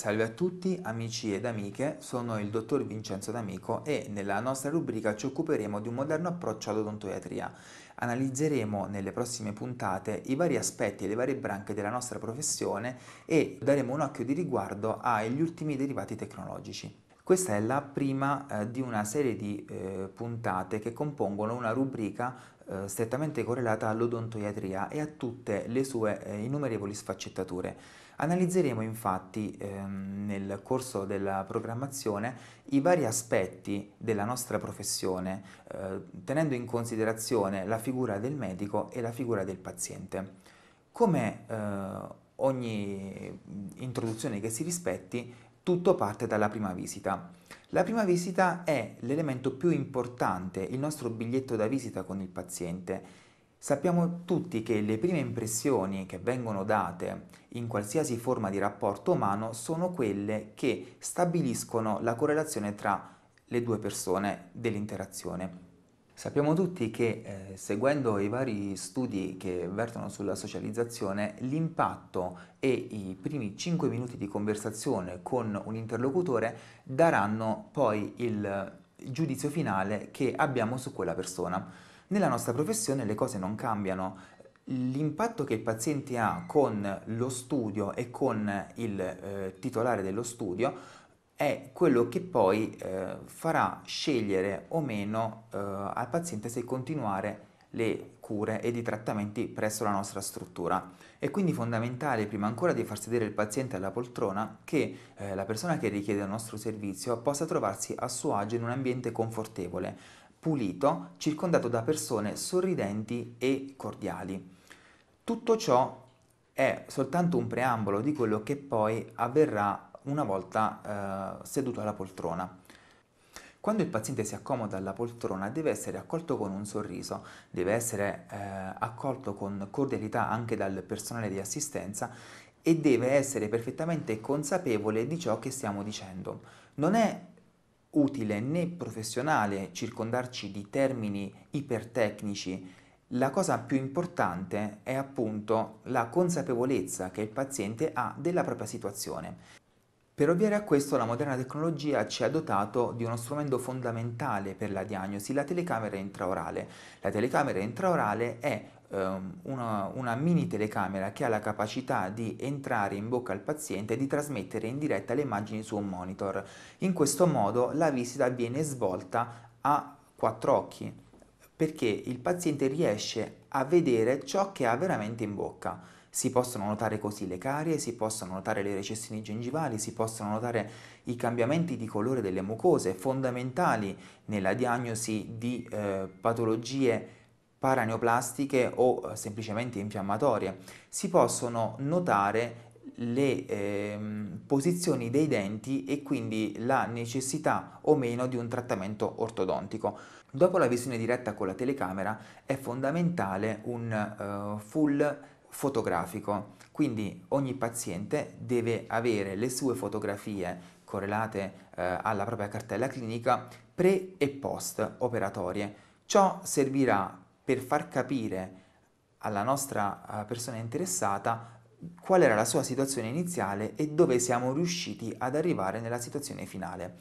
Salve a tutti amici ed amiche, sono il dottor Vincenzo D'Amico e nella nostra rubrica ci occuperemo di un moderno approccio all'odontoiatria. Analizzeremo nelle prossime puntate i vari aspetti e le varie branche della nostra professione e daremo un occhio di riguardo agli ultimi derivati tecnologici. Questa è la prima eh, di una serie di eh, puntate che compongono una rubrica eh, strettamente correlata all'odontoiatria e a tutte le sue eh, innumerevoli sfaccettature. Analizzeremo infatti ehm, nel corso della programmazione i vari aspetti della nostra professione, eh, tenendo in considerazione la figura del medico e la figura del paziente. Come eh, ogni mm, introduzione che si rispetti, tutto parte dalla prima visita. La prima visita è l'elemento più importante, il nostro biglietto da visita con il paziente. Sappiamo tutti che le prime impressioni che vengono date in qualsiasi forma di rapporto umano sono quelle che stabiliscono la correlazione tra le due persone dell'interazione. Sappiamo tutti che eh, seguendo i vari studi che vertono sulla socializzazione, l'impatto e i primi 5 minuti di conversazione con un interlocutore daranno poi il giudizio finale che abbiamo su quella persona. Nella nostra professione le cose non cambiano, l'impatto che il paziente ha con lo studio e con il eh, titolare dello studio è quello che poi eh, farà scegliere o meno eh, al paziente se continuare le cure ed i trattamenti presso la nostra struttura. È quindi fondamentale, prima ancora di far sedere il paziente alla poltrona, che eh, la persona che richiede il nostro servizio possa trovarsi a suo agio in un ambiente confortevole, pulito, circondato da persone sorridenti e cordiali. Tutto ciò è soltanto un preambolo di quello che poi avverrà una volta eh, seduto alla poltrona. Quando il paziente si accomoda alla poltrona deve essere accolto con un sorriso, deve essere eh, accolto con cordialità anche dal personale di assistenza e deve essere perfettamente consapevole di ciò che stiamo dicendo. Non è utile né professionale circondarci di termini ipertecnici. La cosa più importante è appunto la consapevolezza che il paziente ha della propria situazione. Per ovviare a questo la moderna tecnologia ci ha dotato di uno strumento fondamentale per la diagnosi, la telecamera intraorale. La telecamera intraorale è ehm, una, una, mini telecamera che ha la capacità di entrare in bocca al paziente e di trasmettere in diretta le immagini su un monitor. In questo modo la visita viene svolta a quattro occhi perché il paziente riesce a vedere ciò che ha veramente in bocca. Si possono notare così le carie, si possono notare le recessioni gengivali, si possono notare i cambiamenti di colore delle mucose fondamentali nella diagnosi di eh, patologie paraneoplastiche o eh, semplicemente infiammatorie. Si possono notare le eh, posizioni dei denti e quindi la necessità o meno di un trattamento ortodontico. Dopo la visione diretta con la telecamera è fondamentale un eh, full fotografico, quindi ogni paziente deve avere le sue fotografie correlate eh, alla propria cartella clinica pre e post operatorie. Ciò servirà per far capire alla nostra eh, persona interessata qual era la sua situazione iniziale e dove siamo riusciti ad arrivare nella situazione finale.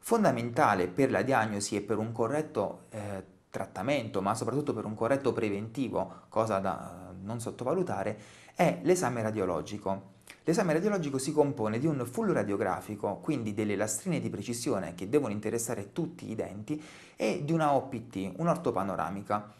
Fondamentale per la diagnosi e per un corretto eh, trattamento, ma soprattutto per un corretto preventivo, cosa da non sottovalutare, è l'esame radiologico. L'esame radiologico si compone di un full radiografico, quindi delle lastrine di precisione che devono interessare tutti i denti, e di una OPT, un'ortopanoramica.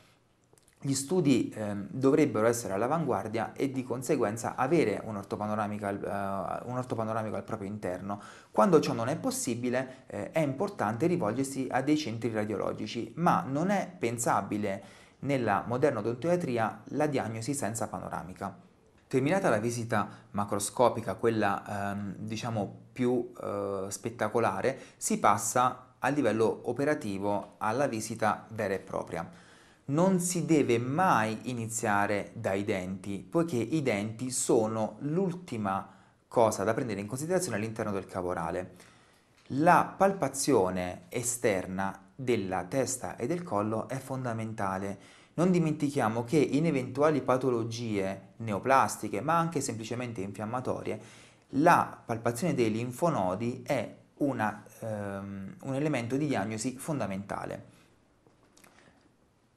Gli studi eh, dovrebbero essere all'avanguardia e di conseguenza avere un ortopanoramico, al, uh, al proprio interno. Quando ciò non è possibile eh, è importante rivolgersi a dei centri radiologici, ma non è pensabile nella moderna odontoiatria la diagnosi senza panoramica. Terminata la visita macroscopica, quella ehm, diciamo più eh, spettacolare, si passa a livello operativo alla visita vera e propria. Non si deve mai iniziare dai denti, poiché i denti sono l'ultima cosa da prendere in considerazione all'interno del cavorale. La palpazione esterna della testa e del collo è fondamentale. Non dimentichiamo che in eventuali patologie neoplastiche, ma anche semplicemente infiammatorie, la palpazione dei linfonodi è una, ehm, un elemento di diagnosi fondamentale.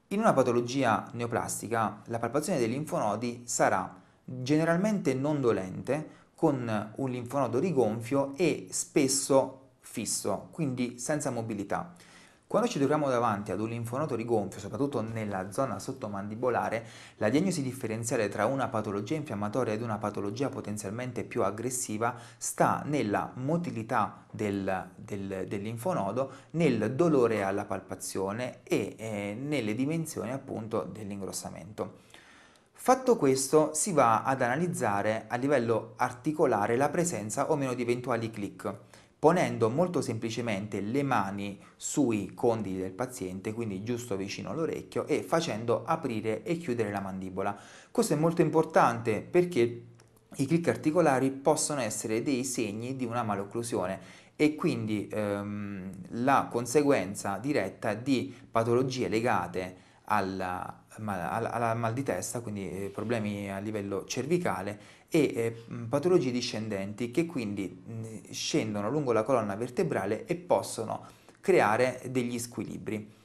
In una patologia neoplastica la palpazione dei linfonodi sarà generalmente non dolente, con un linfonodo rigonfio e spesso fisso, quindi senza mobilità. Quando ci troviamo davanti ad un linfonodo rigonfio, soprattutto nella zona sottomandibolare, la diagnosi differenziale tra una patologia infiammatoria ed una patologia potenzialmente più aggressiva sta nella motilità del, del, del linfonodo, nel dolore alla palpazione e eh, nelle dimensioni appunto dell'ingrossamento. Fatto questo si va ad analizzare a livello articolare la presenza o meno di eventuali click ponendo molto semplicemente le mani sui condili del paziente, quindi giusto vicino all'orecchio, e facendo aprire e chiudere la mandibola. Questo è molto importante perché i clic articolari possono essere dei segni di una malocclusione e quindi ehm, la conseguenza diretta di patologie legate alla, alla mal di testa, quindi eh, problemi a livello cervicale e eh, patologie discendenti che quindi scendono lungo la colonna vertebrale e possono creare degli squilibri.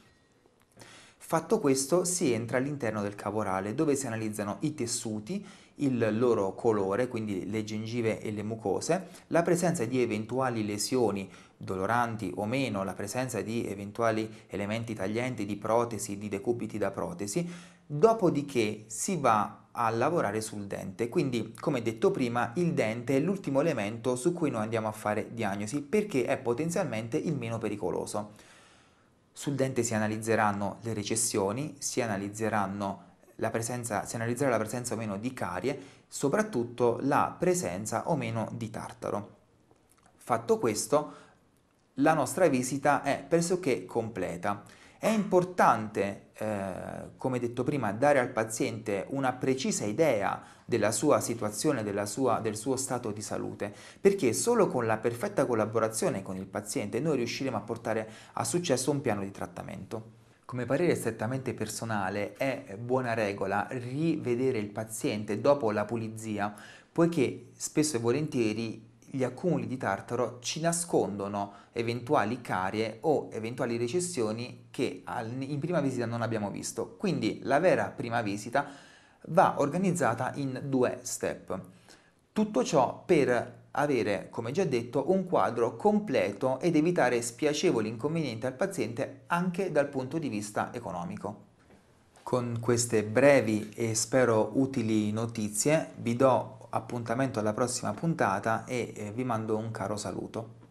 Fatto questo si entra all'interno del cavorale dove si analizzano i tessuti, il loro colore, quindi le gengive e le mucose, la presenza di eventuali lesioni doloranti o meno, la presenza di eventuali elementi taglienti di protesi, di decubiti da protesi, dopodiché si va a lavorare sul dente. Quindi, come detto prima, il dente è l'ultimo elemento su cui noi andiamo a fare diagnosi perché è potenzialmente il meno pericoloso. Sul dente si analizzeranno le recessioni, si analizzeranno la presenza, si analizzerà la presenza o meno di carie, soprattutto la presenza o meno di tartaro. Fatto questo, la nostra visita è pressoché completa. È importante, eh, come detto prima, dare al paziente una precisa idea della sua situazione, della sua, del suo stato di salute, perché solo con la perfetta collaborazione con il paziente noi riusciremo a portare a successo un piano di trattamento. Come parere strettamente personale è buona regola rivedere il paziente dopo la pulizia, poiché spesso e volentieri gli accumuli di tartaro ci nascondono eventuali carie o eventuali recessioni che in prima visita non abbiamo visto. Quindi la vera prima visita va organizzata in due step. Tutto ciò per avere, come già detto, un quadro completo ed evitare spiacevoli inconvenienti al paziente anche dal punto di vista economico. Con queste brevi e spero utili notizie vi do appuntamento alla prossima puntata e eh, vi mando un caro saluto.